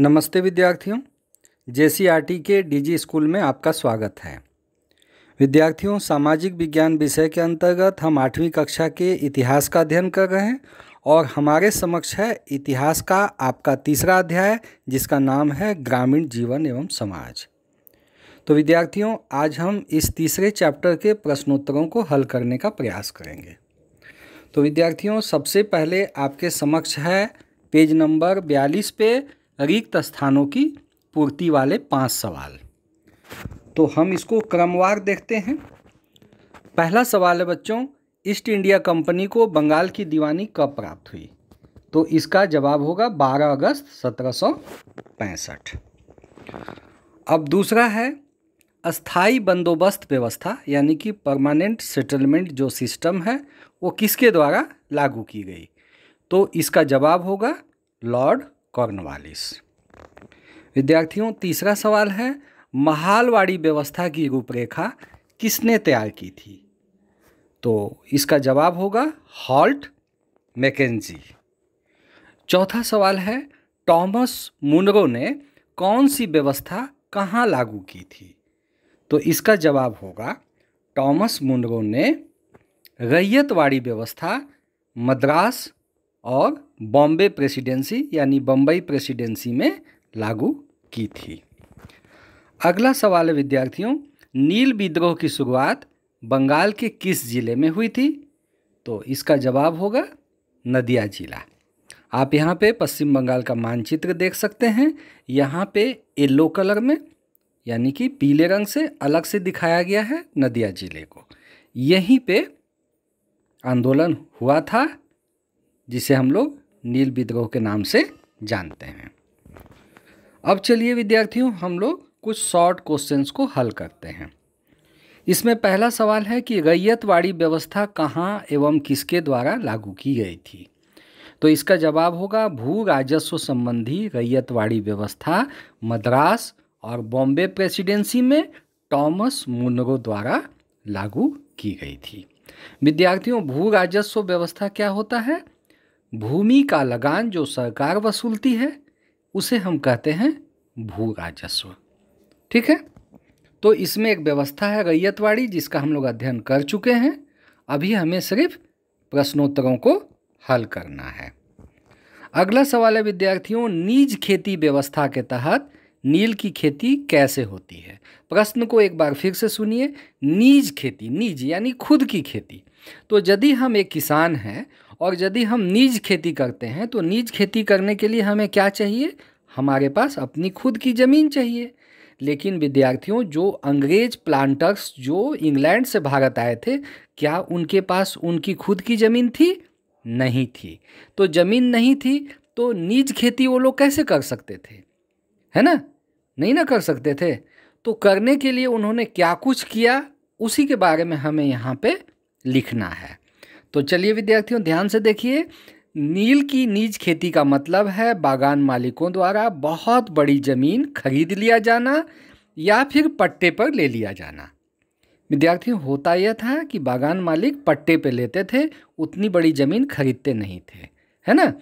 नमस्ते विद्यार्थियों जे के डीजी स्कूल में आपका स्वागत है विद्यार्थियों सामाजिक विज्ञान विषय के अंतर्गत हम आठवीं कक्षा के इतिहास का अध्ययन कर रहे हैं और हमारे समक्ष है इतिहास का आपका तीसरा अध्याय जिसका नाम है ग्रामीण जीवन एवं समाज तो विद्यार्थियों आज हम इस तीसरे चैप्टर के प्रश्नोत्तरों को हल करने का प्रयास करेंगे तो विद्यार्थियों सबसे पहले आपके समक्ष है पेज नंबर बयालीस पे रिक्त स्थानों की पूर्ति वाले पांच सवाल तो हम इसको क्रमवार देखते हैं पहला सवाल है बच्चों ईस्ट इंडिया कंपनी को बंगाल की दीवानी कब प्राप्त हुई तो इसका जवाब होगा 12 अगस्त सत्रह अब दूसरा है अस्थाई बंदोबस्त व्यवस्था यानी कि परमानेंट सेटलमेंट जो सिस्टम है वो किसके द्वारा लागू की गई तो इसका जवाब होगा लॉर्ड कॉर्नवालिस विद्यार्थियों तीसरा सवाल है महालवाड़ी व्यवस्था की रूपरेखा किसने तैयार की थी तो इसका जवाब होगा हॉल्ट मैकेजी चौथा सवाल है टॉमस मुनरो ने कौन सी व्यवस्था कहाँ लागू की थी तो इसका जवाब होगा टॉमस मुनरो ने रैयतवाड़ी व्यवस्था मद्रास और बॉम्बे प्रेसिडेंसी यानी बम्बई प्रेसिडेंसी में लागू की थी अगला सवाल है विद्यार्थियों नील विद्रोह की शुरुआत बंगाल के किस जिले में हुई थी तो इसका जवाब होगा नदिया जिला आप यहाँ पे पश्चिम बंगाल का मानचित्र देख सकते हैं यहाँ पे येलो कलर में यानी कि पीले रंग से अलग से दिखाया गया है नदिया जिले को यहीं पे आंदोलन हुआ था जिसे हम लोग नील विद्रोह के नाम से जानते हैं अब चलिए विद्यार्थियों हम लोग कुछ शॉर्ट क्वेश्चंस को हल करते हैं इसमें पहला सवाल है कि रैयतवाड़ी व्यवस्था कहाँ एवं किसके द्वारा लागू की गई थी तो इसका जवाब होगा भू राजस्व संबंधी रैयतवाड़ी व्यवस्था मद्रास और बॉम्बे प्रेसिडेंसी में टॉमस मुनरो द्वारा लागू की गई थी विद्यार्थियों भू राजस्व व्यवस्था क्या होता है भूमि का लगान जो सरकार वसूलती है उसे हम कहते हैं भू राजस्व ठीक है तो इसमें एक व्यवस्था है रैयतवाड़ी जिसका हम लोग अध्ययन कर चुके हैं अभी हमें सिर्फ प्रश्नोत्तरों को हल करना है अगला सवाल है विद्यार्थियों नीज खेती व्यवस्था के तहत नील की खेती कैसे होती है प्रश्न को एक बार फिर से सुनिए नीज खेती नीज यानी खुद की खेती तो यदि हम एक किसान हैं और यदि हम निज खेती करते हैं तो निज खेती करने के लिए हमें क्या चाहिए हमारे पास अपनी खुद की ज़मीन चाहिए लेकिन विद्यार्थियों जो अंग्रेज प्लांटर्स जो इंग्लैंड से भारत आए थे क्या उनके पास उनकी खुद की ज़मीन थी नहीं थी तो ज़मीन नहीं थी तो निज खेती वो लोग कैसे कर सकते थे है ना नहीं ना कर सकते थे तो करने के लिए उन्होंने क्या कुछ किया उसी के बारे में हमें यहाँ पे लिखना है तो चलिए विद्यार्थियों ध्यान से देखिए नील की नीज खेती का मतलब है बागान मालिकों द्वारा बहुत बड़ी ज़मीन खरीद लिया जाना या फिर पट्टे पर ले लिया जाना विद्यार्थियों होता यह था कि बागान मालिक पट्टे पर लेते थे उतनी बड़ी ज़मीन खरीदते नहीं थे है ना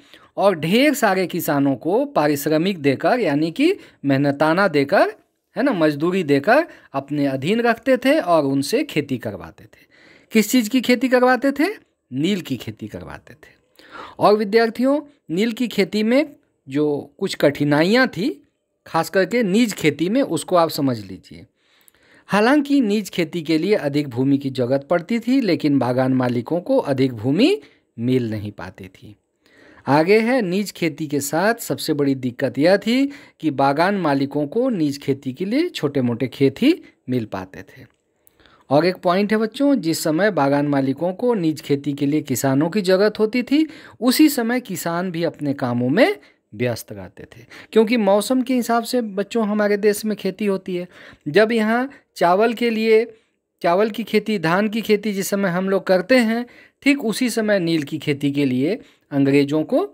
और ढेर सारे किसानों को पारिश्रमिक देकर यानी कि मेहनताना देकर है ना मजदूरी देकर अपने अधीन रखते थे और उनसे खेती करवाते थे किस चीज़ की खेती करवाते थे नील की खेती करवाते थे और विद्यार्थियों नील की खेती में जो कुछ कठिनाइयाँ थी खास करके नीज खेती में उसको आप समझ लीजिए हालांकि नीज खेती के लिए अधिक भूमि की जरूरत पड़ती थी लेकिन बागान मालिकों को अधिक भूमि मिल नहीं पाती थी आगे है नीज खेती के साथ सबसे बड़ी दिक्कत यह थी कि बागान मालिकों को नीज खेती के लिए छोटे मोटे खेत ही मिल पाते थे और एक पॉइंट है बच्चों जिस समय बागान मालिकों को निज खेती के लिए किसानों की ज़रूरत होती थी उसी समय किसान भी अपने कामों में व्यस्त रहते थे क्योंकि मौसम के हिसाब से बच्चों हमारे देश में खेती होती है जब यहाँ चावल के लिए चावल की खेती धान की खेती जिस समय हम लोग करते हैं ठीक उसी समय नील की खेती के लिए अंग्रेज़ों को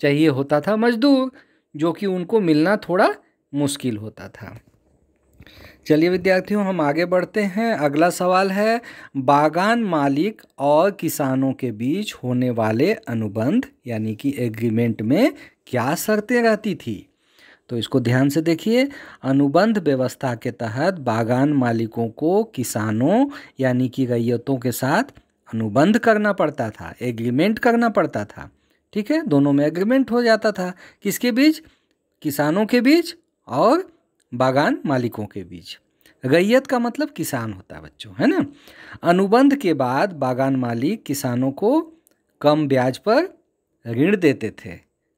चाहिए होता था मजदूर जो कि उनको मिलना थोड़ा मुश्किल होता था चलिए विद्यार्थियों हम आगे बढ़ते हैं अगला सवाल है बागान मालिक और किसानों के बीच होने वाले अनुबंध यानी कि एग्रीमेंट में क्या शर्तें रहती थी तो इसको ध्यान से देखिए अनुबंध व्यवस्था के तहत बागान मालिकों को किसानों यानी कि रैयतों के साथ अनुबंध करना पड़ता था एग्रीमेंट करना पड़ता था ठीक है दोनों में एग्रीमेंट हो जाता था किसके बीच किसानों के बीच और बागान मालिकों के बीच रैयत का मतलब किसान होता है बच्चों है ना अनुबंध के बाद बागान मालिक किसानों को कम ब्याज पर ऋण देते थे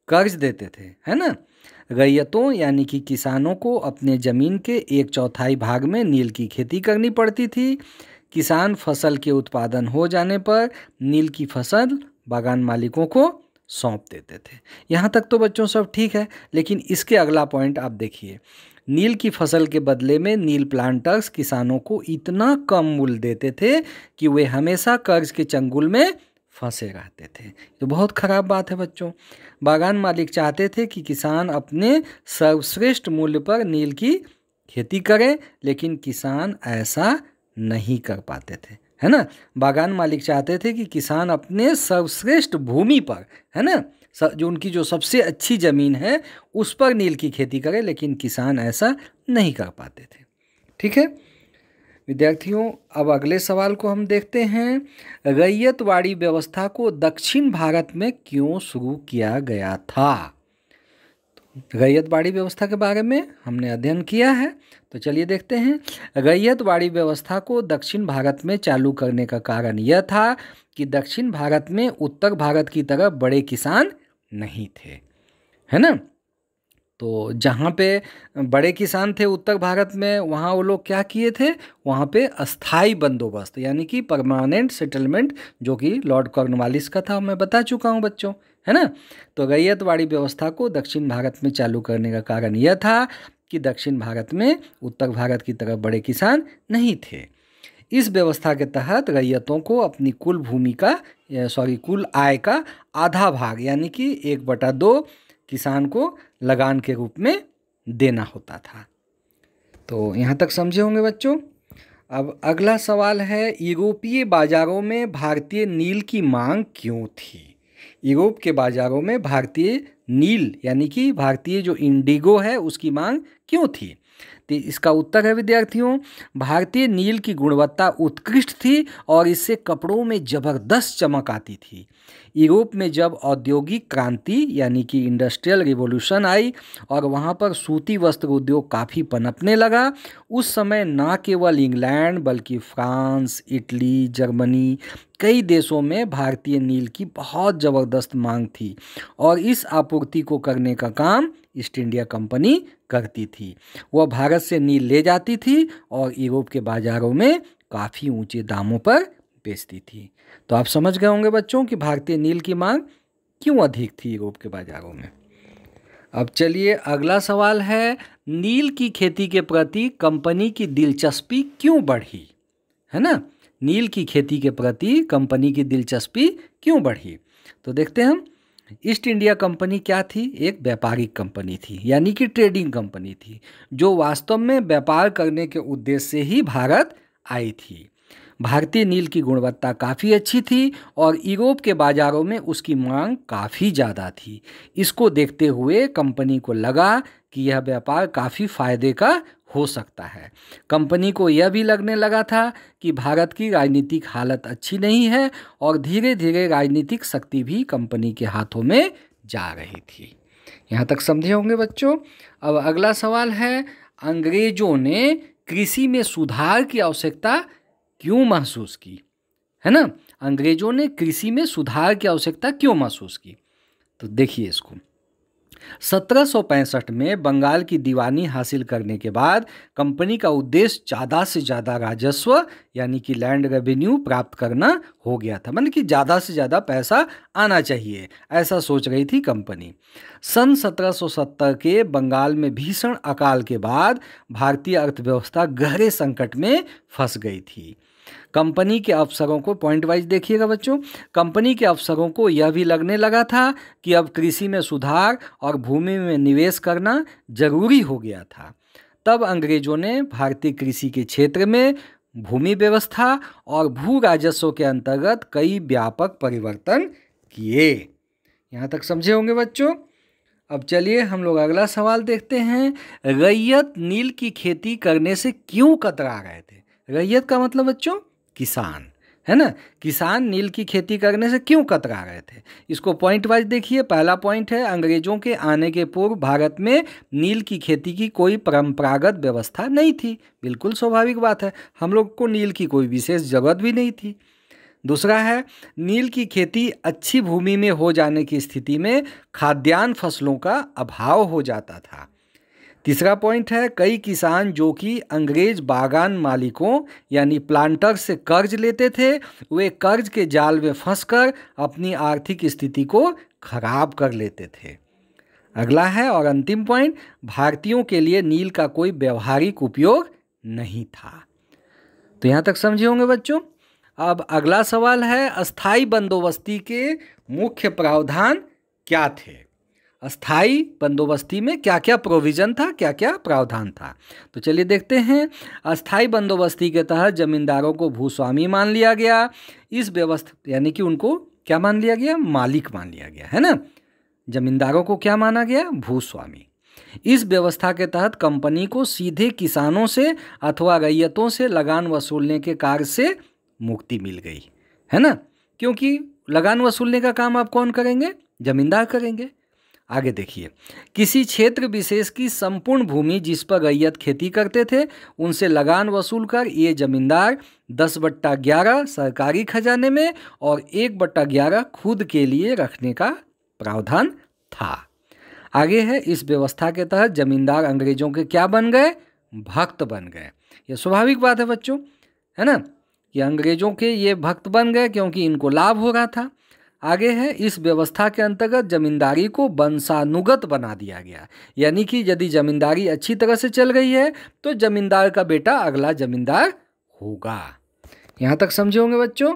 कर्ज देते थे है ना रैयतों यानी कि किसानों को अपने ज़मीन के एक चौथाई भाग में नील की खेती करनी पड़ती थी किसान फसल के उत्पादन हो जाने पर नील की फसल बागान मालिकों को सौंप देते थे यहाँ तक तो बच्चों सब ठीक है लेकिन इसके अगला पॉइंट आप देखिए नील की फसल के बदले में नील प्लांटर्स किसानों को इतना कम मूल्य देते थे कि वे हमेशा कर्ज के चंगुल में फंसे रहते थे तो बहुत ख़राब बात है बच्चों बागान मालिक चाहते थे कि किसान अपने सर्वश्रेष्ठ मूल्य पर नील की खेती करें लेकिन किसान ऐसा नहीं कर पाते थे है ना बागान मालिक चाहते थे कि किसान अपने सर्वश्रेष्ठ भूमि पर है ना जो उनकी जो सबसे अच्छी ज़मीन है उस पर नील की खेती करें लेकिन किसान ऐसा नहीं कर पाते थे ठीक है विद्यार्थियों अब अगले सवाल को हम देखते हैं रैयतवाड़ी व्यवस्था को दक्षिण भारत में क्यों शुरू किया गया था तो रैयतवाड़ी व्यवस्था के बारे में हमने अध्ययन किया है तो चलिए देखते हैं रैयतवाड़ी व्यवस्था को दक्षिण भारत में चालू करने का कारण यह था कि दक्षिण भारत में उत्तर भारत की तरह बड़े किसान नहीं थे है ना तो जहाँ पे बड़े किसान थे उत्तर भारत में वहाँ वो लोग क्या किए थे वहाँ पे अस्थाई बंदोबस्त यानी कि परमानेंट सेटलमेंट जो कि लॉर्ड कॉर्नवालिस का था मैं बता चुका हूँ बच्चों है ना तो रैयतवाड़ी व्यवस्था को दक्षिण भारत में चालू करने का कारण यह था कि दक्षिण भारत में उत्तर भारत की तरफ बड़े किसान नहीं थे इस व्यवस्था के तहत रैयतों को अपनी कुल भूमि का सॉरी कुल आय का आधा भाग यानी कि एक बटा दो किसान को लगान के रूप में देना होता था तो यहाँ तक समझे होंगे बच्चों अब अगला सवाल है यूरोपीय बाज़ारों में भारतीय नील की मांग क्यों थी यूरोप के बाज़ारों में भारतीय नील यानी कि भारतीय जो इंडिगो है उसकी मांग क्यों थी तो इसका उत्तर है विद्यार्थियों भारतीय नील की गुणवत्ता उत्कृष्ट थी और इससे कपड़ों में जबरदस्त चमक आती थी यूरोप में जब औद्योगिक क्रांति यानी कि इंडस्ट्रियल रिवोल्यूशन आई और वहाँ पर सूती वस्त्र उद्योग काफ़ी पनपने लगा उस समय ना केवल इंग्लैंड बल्कि फ्रांस इटली जर्मनी कई देशों में भारतीय नील की बहुत ज़बरदस्त मांग थी और इस आपूर्ति को करने का काम ईस्ट इंडिया कंपनी करती थी वह भारत से नील ले जाती थी और यूरोप के बाज़ारों में काफ़ी ऊंचे दामों पर बेचती थी तो आप समझ गए होंगे बच्चों कि भारतीय नील की मांग क्यों अधिक थी यूरोप के बाज़ारों में अब चलिए अगला सवाल है नील की खेती के प्रति कंपनी की दिलचस्पी क्यों बढ़ी है ना नील की खेती के प्रति कंपनी की दिलचस्पी क्यों बढ़ी तो देखते हैं हम ईस्ट इंडिया कंपनी क्या थी एक व्यापारिक कंपनी थी यानी कि ट्रेडिंग कंपनी थी जो वास्तव में व्यापार करने के उद्देश्य से ही भारत आई थी भारतीय नील की गुणवत्ता काफ़ी अच्छी थी और यूरोप के बाज़ारों में उसकी मांग काफ़ी ज़्यादा थी इसको देखते हुए कंपनी को लगा कि यह व्यापार काफ़ी फ़ायदे का हो सकता है कंपनी को यह भी लगने लगा था कि भारत की राजनीतिक हालत अच्छी नहीं है और धीरे धीरे राजनीतिक शक्ति भी कंपनी के हाथों में जा रही थी यहाँ तक समझे होंगे बच्चों अब अगला सवाल है अंग्रेजों ने कृषि में सुधार की आवश्यकता क्यों महसूस की है ना अंग्रेजों ने कृषि में सुधार की आवश्यकता क्यों महसूस की तो देखिए इसको सत्रह में बंगाल की दीवानी हासिल करने के बाद कंपनी का उद्देश्य ज़्यादा से ज़्यादा राजस्व यानी कि लैंड रेवेन्यू प्राप्त करना हो गया था मतलब कि ज़्यादा से ज़्यादा पैसा आना चाहिए ऐसा सोच रही थी कंपनी सन 1770 के बंगाल में भीषण अकाल के बाद भारतीय अर्थव्यवस्था गहरे संकट में फंस गई थी कंपनी के अफसरों को पॉइंट वाइज देखिएगा बच्चों कंपनी के अफसरों को यह भी लगने लगा था कि अब कृषि में सुधार और भूमि में निवेश करना जरूरी हो गया था तब अंग्रेजों ने भारतीय कृषि के क्षेत्र में भूमि व्यवस्था और भू राजस्व के अंतर्गत कई व्यापक परिवर्तन किए यहाँ तक समझे होंगे बच्चों अब चलिए हम लोग अगला सवाल देखते हैं रैयत नील की खेती करने से क्यों कतरा रहे थे रैयत का मतलब बच्चों किसान है ना किसान नील की खेती करने से क्यों कतरा रहे थे इसको पॉइंट वाइज देखिए पहला पॉइंट है अंग्रेजों के आने के पूर्व भारत में नील की खेती की कोई परंपरागत व्यवस्था नहीं थी बिल्कुल स्वाभाविक बात है हम लोग को नील की कोई विशेष जरूरत भी नहीं थी दूसरा है नील की खेती अच्छी भूमि में हो जाने की स्थिति में खाद्यान्न फसलों का अभाव हो जाता था तीसरा पॉइंट है कई किसान जो कि अंग्रेज बागान मालिकों यानी प्लांटर से कर्ज लेते थे वे कर्ज के जाल में फंसकर अपनी आर्थिक स्थिति को खराब कर लेते थे अगला है और अंतिम पॉइंट भारतीयों के लिए नील का कोई व्यवहारिक उपयोग नहीं था तो यहाँ तक समझे होंगे बच्चों अब अगला सवाल है अस्थाई बंदोबस्ती के मुख्य प्रावधान क्या थे अस्थाई बंदोबस्ती में क्या क्या प्रोविज़न था क्या क्या प्रावधान था तो चलिए देखते हैं अस्थाई बंदोबस्ती के तहत जमींदारों को भूस्वामी मान लिया गया इस व्यवस्था यानी कि उनको क्या मान लिया गया मालिक मान लिया गया है ना जमींदारों को क्या माना गया भूस्वामी इस व्यवस्था के तहत कंपनी को सीधे किसानों से अथवा रैयतों से लगान वसूलने के कार्य से मुक्ति मिल गई है ना क्योंकि लगान वसूलने का काम आप कौन करेंगे जमींदार करेंगे आगे देखिए किसी क्षेत्र विशेष की संपूर्ण भूमि जिस पर रैयत खेती करते थे उनसे लगान वसूल कर ये जमींदार दस बट्टा ग्यारह सरकारी खजाने में और एक बट्टा ग्यारह खुद के लिए रखने का प्रावधान था आगे है इस व्यवस्था के तहत जमींदार अंग्रेजों के क्या बन गए भक्त बन गए ये स्वाभाविक बात है बच्चों है ना कि अंग्रेजों के ये भक्त बन गए क्योंकि इनको लाभ हो रहा था आगे है इस व्यवस्था के अंतर्गत जमींदारी को वंशानुगत बना दिया गया यानी कि यदि जमींदारी अच्छी तरह से चल रही है तो जमींदार का बेटा अगला जमींदार होगा यहाँ तक समझे होंगे बच्चों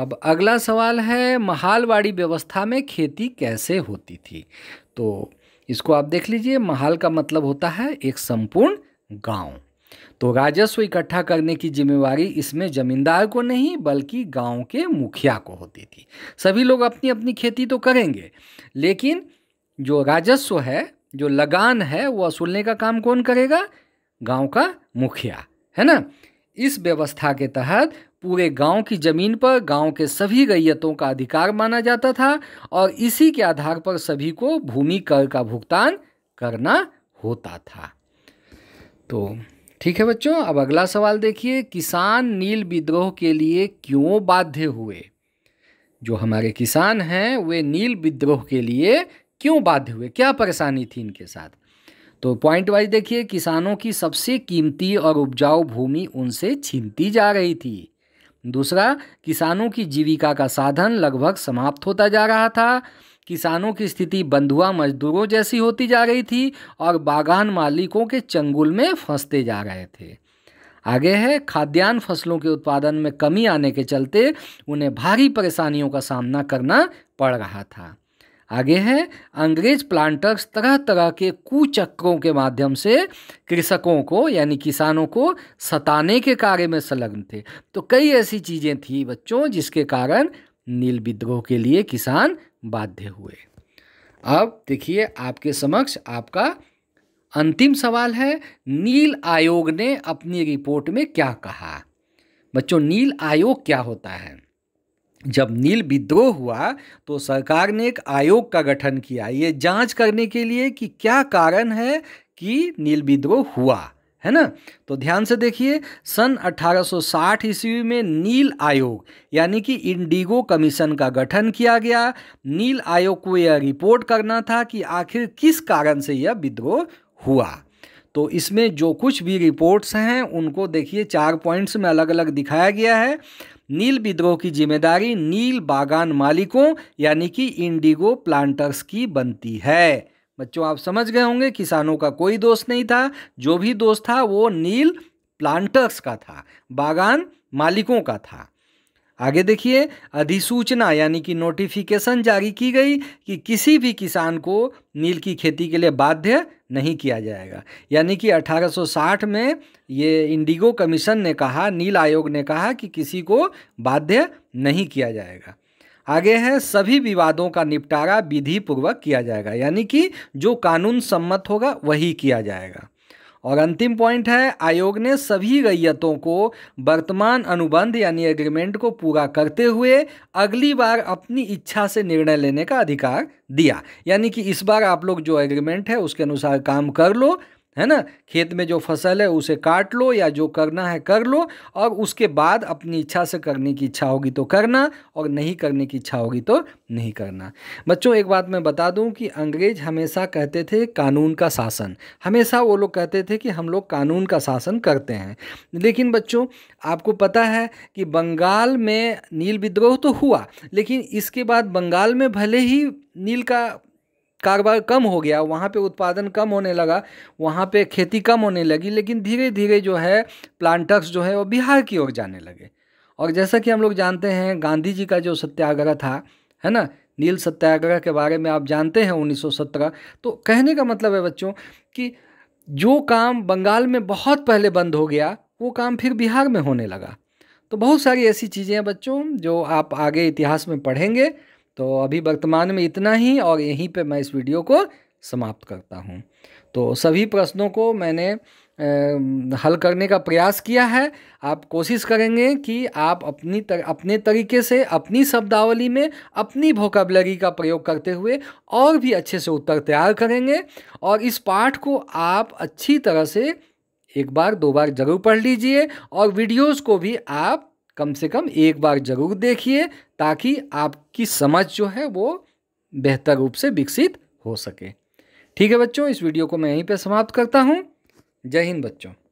अब अगला सवाल है महालवाड़ी व्यवस्था में खेती कैसे होती थी तो इसको आप देख लीजिए महाल का मतलब होता है एक संपूर्ण गांव तो राजस्व इकट्ठा करने की जिम्मेवारी इसमें जमींदार को नहीं बल्कि गांव के मुखिया को होती थी सभी लोग अपनी अपनी खेती तो करेंगे लेकिन जो राजस्व है जो लगान है वो वसूलने का काम कौन करेगा गांव का मुखिया है ना इस व्यवस्था के तहत पूरे गांव की ज़मीन पर गांव के सभी रैयतों का अधिकार माना जाता था और इसी के आधार पर सभी को भूमि कर का भुगतान करना होता था तो ठीक है बच्चों अब अगला सवाल देखिए किसान नील विद्रोह के लिए क्यों बाध्य हुए जो हमारे किसान हैं वे नील विद्रोह के लिए क्यों बाध्य हुए क्या परेशानी थी इनके साथ तो पॉइंट वाइज देखिए किसानों की सबसे कीमती और उपजाऊ भूमि उनसे छीनती जा रही थी दूसरा किसानों की जीविका का साधन लगभग समाप्त होता जा रहा था किसानों की स्थिति बंधुआ मजदूरों जैसी होती जा रही थी और बागान मालिकों के चंगुल में फंसते जा रहे थे आगे है खाद्यान्न फसलों के उत्पादन में कमी आने के चलते उन्हें भारी परेशानियों का सामना करना पड़ रहा था आगे है अंग्रेज प्लांटर्स तरह तरह के कुचक्रों के माध्यम से कृषकों को यानी किसानों को सताने के कार्य में संलग्न थे तो कई ऐसी चीज़ें थी बच्चों जिसके कारण नील विद्रोह के लिए किसान बाध्य हुए अब देखिए आपके समक्ष आपका अंतिम सवाल है नील आयोग ने अपनी रिपोर्ट में क्या कहा बच्चों नील आयोग क्या होता है जब नील विद्रोह हुआ तो सरकार ने एक आयोग का गठन किया ये जांच करने के लिए कि क्या कारण है कि नील विद्रोह हुआ है ना तो ध्यान से देखिए सन 1860 ईस्वी में नील आयोग यानी कि इंडिगो कमीशन का गठन किया गया नील आयोग को यह रिपोर्ट करना था कि आखिर किस कारण से यह विद्रोह हुआ तो इसमें जो कुछ भी रिपोर्ट्स हैं उनको देखिए चार पॉइंट्स में अलग अलग दिखाया गया है नील विद्रोह की जिम्मेदारी नील बागान मालिकों यानी कि इंडिगो प्लांटर्स की बनती है बच्चों आप समझ गए होंगे किसानों का कोई दोष नहीं था जो भी दोष था वो नील प्लांटर्स का था बागान मालिकों का था आगे देखिए अधिसूचना यानी कि नोटिफिकेशन जारी की गई कि किसी भी किसान को नील की खेती के लिए बाध्य नहीं किया जाएगा यानी कि 1860 में ये इंडिगो कमीशन ने कहा नील आयोग ने कहा कि किसी को बाध्य नहीं किया जाएगा आगे है सभी विवादों का निपटारा विधि पूर्वक किया जाएगा यानी कि जो कानून सम्मत होगा वही किया जाएगा और अंतिम पॉइंट है आयोग ने सभी रैयतों को वर्तमान अनुबंध यानी एग्रीमेंट को पूरा करते हुए अगली बार अपनी इच्छा से निर्णय लेने का अधिकार दिया यानी कि इस बार आप लोग जो एग्रीमेंट है उसके अनुसार काम कर लो है ना खेत में जो फसल है उसे काट लो या जो करना है कर लो और उसके बाद अपनी इच्छा से करने की इच्छा होगी तो करना और नहीं करने की इच्छा होगी तो नहीं करना बच्चों एक बात मैं बता दूं कि अंग्रेज हमेशा कहते थे कानून का शासन हमेशा वो लोग कहते थे कि हम लोग कानून का शासन करते हैं लेकिन बच्चों आपको पता है कि बंगाल में नील विद्रोह तो हुआ लेकिन इसके बाद बंगाल में भले ही नील का कारोबार कम हो गया वहाँ पे उत्पादन कम होने लगा वहाँ पे खेती कम होने लगी लेकिन धीरे धीरे जो है प्लांटर्स जो है वो बिहार की ओर जाने लगे और जैसा कि हम लोग जानते हैं गांधी जी का जो सत्याग्रह था है ना नील सत्याग्रह के बारे में आप जानते हैं 1917 तो कहने का मतलब है बच्चों कि जो काम बंगाल में बहुत पहले बंद हो गया वो काम फिर बिहार में होने लगा तो बहुत सारी ऐसी चीज़ें हैं बच्चों जो आप आगे इतिहास में पढ़ेंगे तो अभी वर्तमान में इतना ही और यहीं पे मैं इस वीडियो को समाप्त करता हूँ तो सभी प्रश्नों को मैंने हल करने का प्रयास किया है आप कोशिश करेंगे कि आप अपनी तर, अपने तरीके से अपनी शब्दावली में अपनी भोकाबलरी का प्रयोग करते हुए और भी अच्छे से उत्तर तैयार करेंगे और इस पाठ को आप अच्छी तरह से एक बार दो बार ज़रूर पढ़ लीजिए और वीडियोस को भी आप कम से कम एक बार जरूर देखिए ताकि आपकी समझ जो है वो बेहतर रूप से विकसित हो सके ठीक है बच्चों इस वीडियो को मैं यहीं पे समाप्त करता हूँ जय हिंद बच्चों